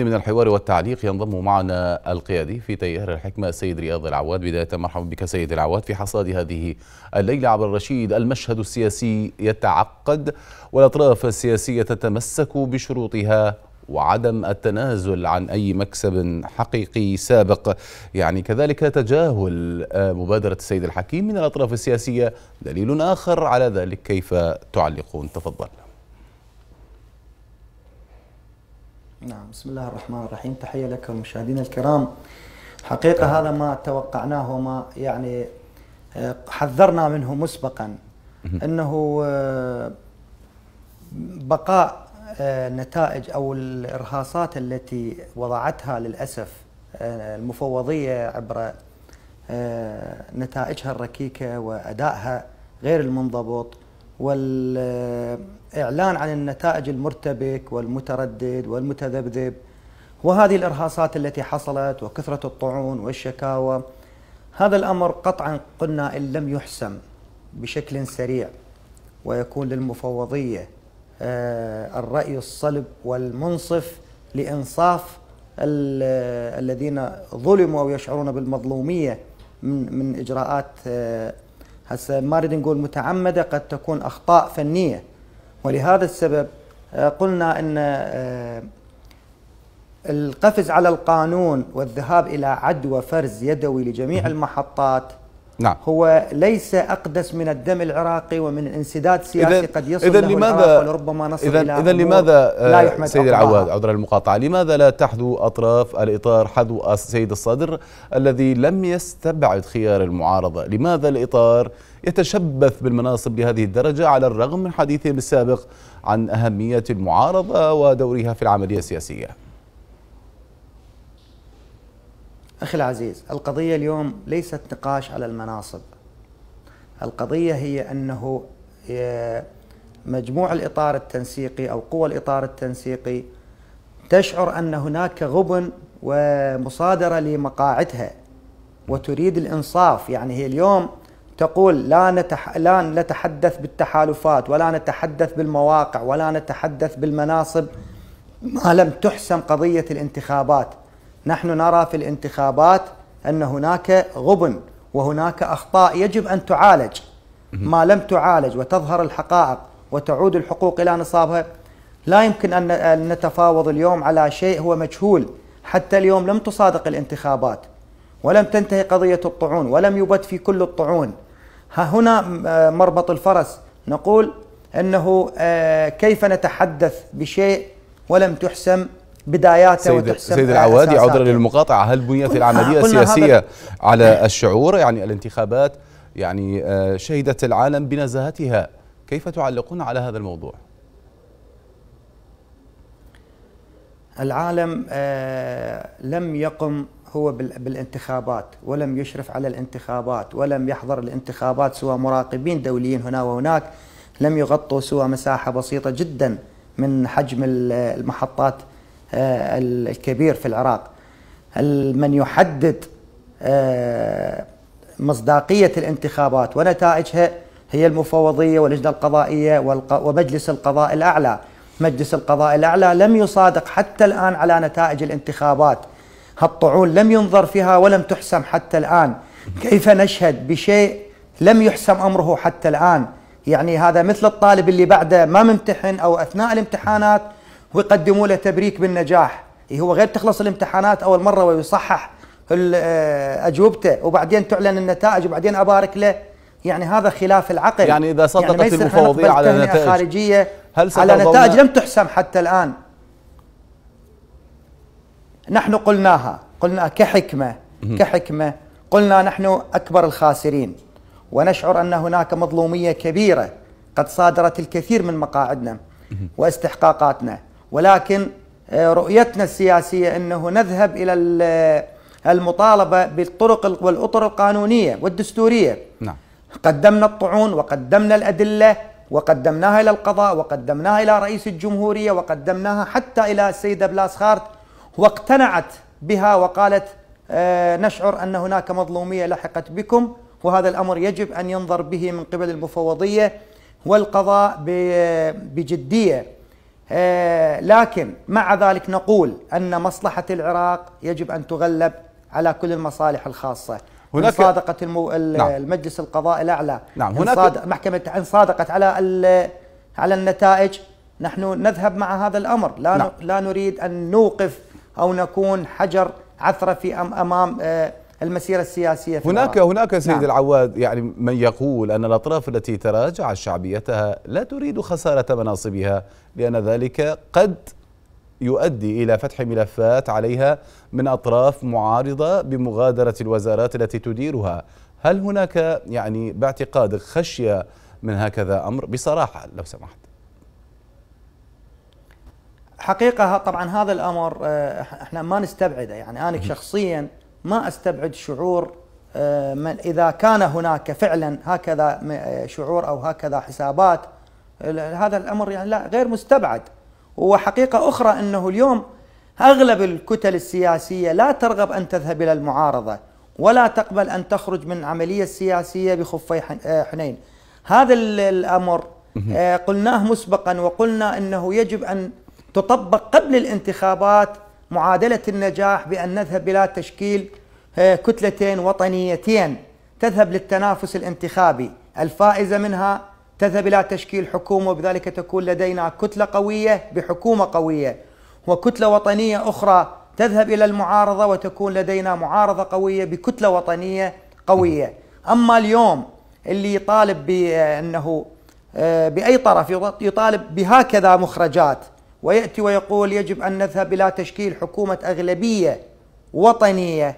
من الحوار والتعليق ينضم معنا القيادي في تيار الحكمة السيد رياض العواد بداية مرحبا بك سيد العواد في حصاد هذه الليلة عبر الرشيد المشهد السياسي يتعقد والأطراف السياسية تتمسك بشروطها وعدم التنازل عن أي مكسب حقيقي سابق يعني كذلك تجاهل مبادرة السيد الحكيم من الأطراف السياسية دليل آخر على ذلك كيف تعلقون تفضل نعم بسم الله الرحمن الرحيم تحية لك المشاهدين الكرام حقيقة هذا ما توقعناه وما يعني آه، حذرنا منه مسبقا أنه آه، بقاء آه، نتائج أو الإرهاصات التي وضعتها للأسف المفوضية عبر نتائجها الركيكة وأدائها غير المنضبط والإعلان عن النتائج المرتبك والمتردد والمتذبذب وهذه الإرهاصات التي حصلت وكثرة الطعون والشكاوى هذا الأمر قطعا قلنا إن لم يحسم بشكل سريع ويكون للمفوضية آه، الرأي الصلب والمنصف لإنصاف الذين ظلموا أو يشعرون بالمظلومية من من إجراءات آه، هسه ما اريد نقول متعمده قد تكون اخطاء فنيه ولهذا السبب آه، قلنا ان آه، القفز على القانون والذهاب الى عدوى فرز يدوي لجميع المحطات نعم هو ليس أقدس من الدم العراقي ومن انسداد سياسي إذن قد يصل إذن له لماذا ولربما نصل إذن إلى إذا لماذا لا آه، يحمد سيد العواد عذر المقاطعة لماذا لا تحذو أطراف الإطار حذو السيد الصدر الذي لم يستبعد خيار المعارضة لماذا الإطار يتشبث بالمناصب لهذه الدرجة على الرغم من حديثهم السابق عن أهمية المعارضة ودورها في العملية السياسية أخي العزيز القضية اليوم ليست نقاش على المناصب القضية هي أنه مجموع الإطار التنسيقي أو قوى الإطار التنسيقي تشعر أن هناك غبن ومصادرة لمقاعدها وتريد الإنصاف يعني هي اليوم تقول لا نتح... لا نتحدث بالتحالفات ولا نتحدث بالمواقع ولا نتحدث بالمناصب ما لم تحسم قضية الانتخابات نحن نرى في الانتخابات أن هناك غبن وهناك أخطاء يجب أن تعالج ما لم تعالج وتظهر الحقائق وتعود الحقوق إلى نصابها لا يمكن أن نتفاوض اليوم على شيء هو مجهول حتى اليوم لم تصادق الانتخابات ولم تنتهي قضية الطعون ولم يبت في كل الطعون ها هنا آه، مربط الفرس نقول أنه آه، كيف نتحدث بشيء ولم تحسم بداياته سيد, سيد العوادي عذرا للمقاطعه هل بنيت العمليه السياسيه على الشعور يعني الانتخابات يعني آه، شهدت العالم بنزاهتها كيف تعلقون على هذا الموضوع العالم آه، لم يقم هو بالانتخابات ولم يشرف على الانتخابات ولم يحضر الانتخابات سوى مراقبين دوليين هنا وهناك لم يغطوا سوى مساحة بسيطة جدا من حجم المحطات آه، الكبير في العراق من يحدد آه، مصداقية الانتخابات ونتائجها هي المفوضية واللجنة القضائية ومجلس القضاء الأعلى مجلس القضاء الأعلى لم يصادق حتى الآن على نتائج الانتخابات هالطعون لم ينظر فيها ولم تحسم حتى الآن كيف نشهد بشيء لم يحسم أمره حتى الآن يعني هذا مثل الطالب اللي بعده ما ممتحن أو أثناء الامتحانات ويقدموا له تبريك بالنجاح إيه، هو غير تخلص الامتحانات اول مره ويصحح آه، اجوبته وبعدين تعلن النتائج وبعدين ابارك له يعني هذا خلاف العقل يعني اذا صدقت يعني المفوضيه على نتائج خارجيه هل على نتائج لم تحسم حتى الان نحن قلناها قلنا كحكمه كحكمه قلنا نحن اكبر الخاسرين ونشعر ان هناك مظلوميه كبيره قد صادرت الكثير من مقاعدنا واستحقاقاتنا ولكن آه، رؤيتنا السياسية أنه نذهب إلى آه، المطالبة بالطرق والأطر القانونية والدستورية نعم. قدمنا الطعون وقدمنا الأدلة وقدمناها إلى القضاء وقدمناها إلى رئيس الجمهورية وقدمناها حتى إلى السيدة بلاسخارت واقتنعت بها وقالت آه، نشعر أن هناك مظلومية لحقت بكم وهذا الأمر يجب أن ينظر به من قبل المفوضية والقضاء بجدية آه، لكن مع ذلك نقول أن مصلحة العراق يجب أن تغلب على كل المصالح الخاصة هناك صادقة المو... نعم. المجلس القضاء الأعلى نعم هناك صاد... محكمة إن صادقت على ال... على النتائج نحن نذهب مع هذا الأمر لا نعم. لا نريد أن نوقف أو نكون حجر عثرة في أمام آه، المسيرة السياسية في هناك العراق. هناك سيد نعم. العواد يعني من يقول أن الأطراف التي تراجعت شعبيتها لا تريد خسارة مناصبها لأن ذلك قد يؤدي إلى فتح ملفات عليها من أطراف معارضة بمغادرة الوزارات التي تديرها هل هناك يعني باعتقادك خشية من هكذا أمر بصراحة لو سمحت حقيقة طبعا هذا الأمر آه، احنا ما نستبعده يعني أنا شخصيا ما استبعد شعور آه، من اذا كان هناك فعلا هكذا آه، شعور او هكذا حسابات هذا الامر يعني لا غير مستبعد وحقيقه اخرى انه اليوم اغلب الكتل السياسيه لا ترغب ان تذهب الى المعارضه ولا تقبل ان تخرج من عمليه سياسيه بخفي آه، حنين هذا الامر قلناه مسبقا وقلنا انه يجب ان تطبق قبل الانتخابات معادلة النجاح بأن نذهب إلى تشكيل كتلتين وطنيتين تذهب للتنافس الانتخابي الفائزة منها تذهب إلى تشكيل حكومة وبذلك تكون لدينا كتلة قوية بحكومة قوية وكتلة وطنية أخرى تذهب إلى المعارضة وتكون لدينا معارضة قوية بكتلة وطنية قوية أما اليوم اللي يطالب بأنه آه، بأي طرف يطالب بهكذا مخرجات ويأتي ويقول يجب أن نذهب إلى تشكيل حكومة أغلبية وطنية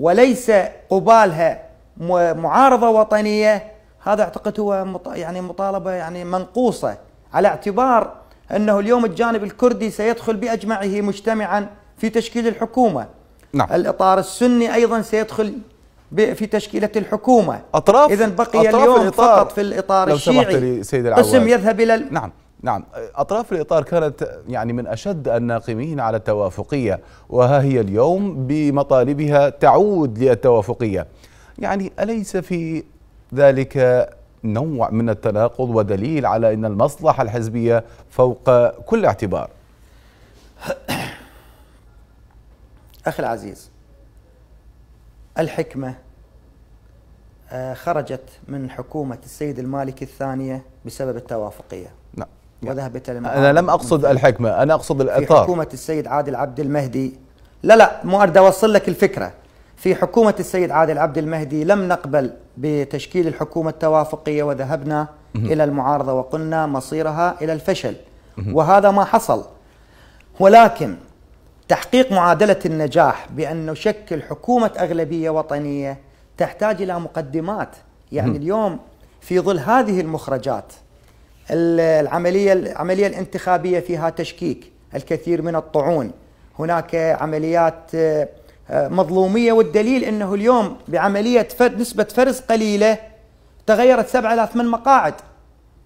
وليس قبالها معارضة وطنية هذا أعتقد هو يعني مطالبة يعني منقوصة على اعتبار أنه اليوم الجانب الكردي سيدخل بأجمعه مجتمعا في تشكيل الحكومة نعم. الإطار السني أيضا سيدخل في تشكيلة الحكومة أطراف إذا بقي أطراف اليوم الإطار فقط في الإطار لو الشيعي لي سيد العواد. قسم يذهب إلى نعم نعم أطراف الإطار كانت يعني من أشد الناقمين على التوافقية وها هي اليوم بمطالبها تعود للتوافقية يعني أليس في ذلك نوع من التناقض ودليل على أن المصلحة الحزبية فوق كل اعتبار أخي العزيز الحكمة آه، خرجت من حكومة السيد المالكي الثانية بسبب التوافقية نعم وذهبت الى انا لم اقصد الحكمه انا اقصد الاطار في حكومه السيد عادل عبد المهدي لا لا مو اريد اوصل لك الفكره في حكومه السيد عادل عبد المهدي لم نقبل بتشكيل الحكومه التوافقيه وذهبنا الى المعارضه وقلنا مصيرها الى الفشل وهذا ما حصل ولكن تحقيق معادله النجاح بان نشكل حكومه اغلبيه وطنيه تحتاج الى مقدمات يعني اليوم في ظل هذه المخرجات العملية العملية الانتخابية فيها تشكيك الكثير من الطعون هناك عمليات آه، آه، مظلومية والدليل أنه اليوم بعملية نسبة فرز قليلة تغيرت الى ثمان مقاعد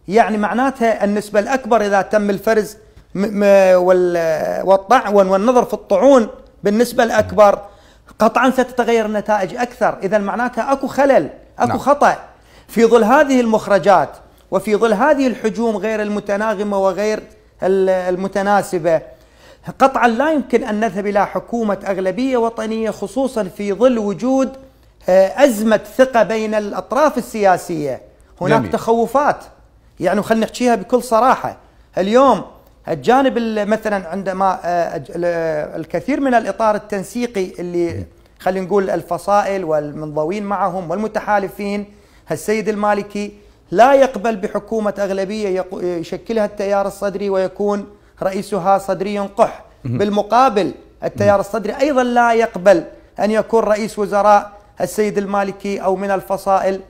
يعني معناتها النسبة الأكبر إذا تم الفرز والطعون والنظر في الطعون بالنسبة الأكبر قطعا ستتغير النتائج أكثر إذا معناتها أكو خلل أكو نعم. خطأ في ظل هذه المخرجات وفي ظل هذه الحجوم غير المتناغمة وغير المتناسبة قطعا لا يمكن أن نذهب إلى حكومة أغلبية وطنية خصوصا في ظل وجود آه، أزمة ثقة بين الأطراف السياسية هناك جميل. تخوفات يعني خلينا نحكيها بكل صراحة اليوم الجانب مثلا عندما آه، آه، الكثير من الإطار التنسيقي اللي خلينا نقول الفصائل والمنضوين معهم والمتحالفين السيد المالكي لا يقبل بحكومة أغلبية يشكلها التيار الصدري ويكون رئيسها صدري قح بالمقابل التيار الصدري أيضا لا يقبل أن يكون رئيس وزراء السيد المالكي أو من الفصائل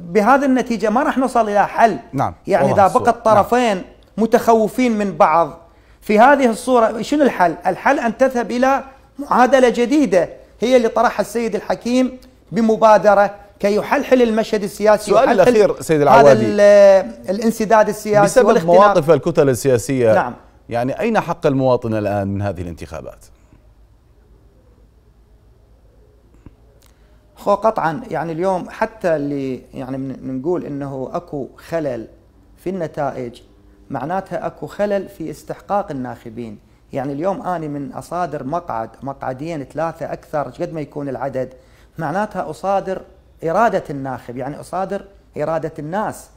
بهذه النتيجة ما راح نصل إلى حل نعم. يعني إذا بقى الطرفين نعم. متخوفين من بعض في هذه الصورة شنو الحل؟ الحل أن تذهب إلى معادلة جديدة هي اللي طرحها السيد الحكيم بمبادرة كي يحلحل المشهد السياسي سؤال الأخير سيد العوادي هذا الانسداد السياسي بسبب مواقف الكتل السياسية نعم يعني أين حق المواطن الآن من هذه الانتخابات؟ خو قطعا يعني اليوم حتى اللي يعني نقول انه اكو خلل في النتائج معناتها اكو خلل في استحقاق الناخبين يعني اليوم اني من اصادر مقعد مقعدين ثلاثه اكثر قد ما يكون العدد معناتها اصادر إرادة الناخب يعني أصادر إرادة الناس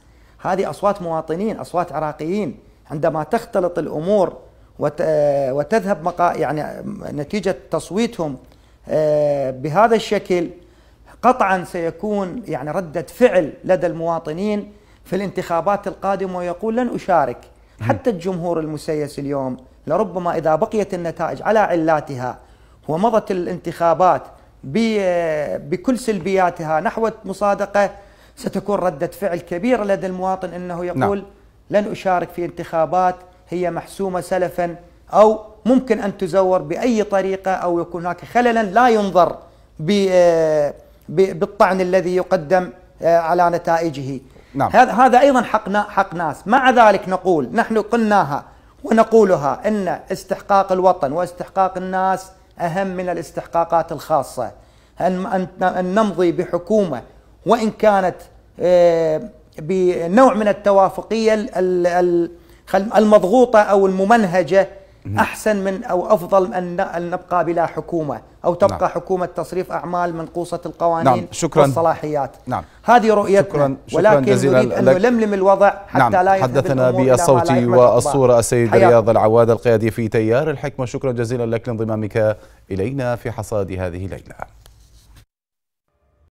هذه أصوات مواطنين أصوات عراقيين عندما تختلط الأمور آه، وتذهب مقا يعني نتيجة تصويتهم آه، بهذا الشكل قطعا سيكون يعني ردة فعل لدى المواطنين في الانتخابات القادمة ويقول لن أشارك حتى الجمهور المسيس اليوم لربما إذا بقيت النتائج على علاتها ومضت الانتخابات بكل سلبياتها نحو مصادقة ستكون ردة فعل كبيرة لدى المواطن أنه نعم. يقول نعم. لن أشارك في انتخابات هي محسومة سلفا أو ممكن أن تزور بأي طريقة أو يكون هناك خللا لا ينظر بالطعن الذي يقدم آه، على نتائجه نعم. هذا أيضا حق, حق ناس مع ذلك نقول نحن قلناها ونقولها أن استحقاق الوطن واستحقاق الناس أهم من الاستحقاقات الخاصة أن نمضي بحكومة وإن كانت آه، بنوع من التوافقية المضغوطة أو الممنهجة أحسن من أو أفضل أن نبقى بلا حكومة أو تبقى نعم. حكومة تصريف أعمال منقوصة القوانين نعم. شكرا والصلاحيات نعم. هذه رؤيتنا شكرا. شكرا ولكن جزيلا نريد أن نلملم الوضع حتى نعم. لا حدثنا بالصوت والصورة السيد رياض العواد القيادي في تيار الحكمة شكرا جزيلا لك لانضمامك إلينا في حصاد هذه الليلة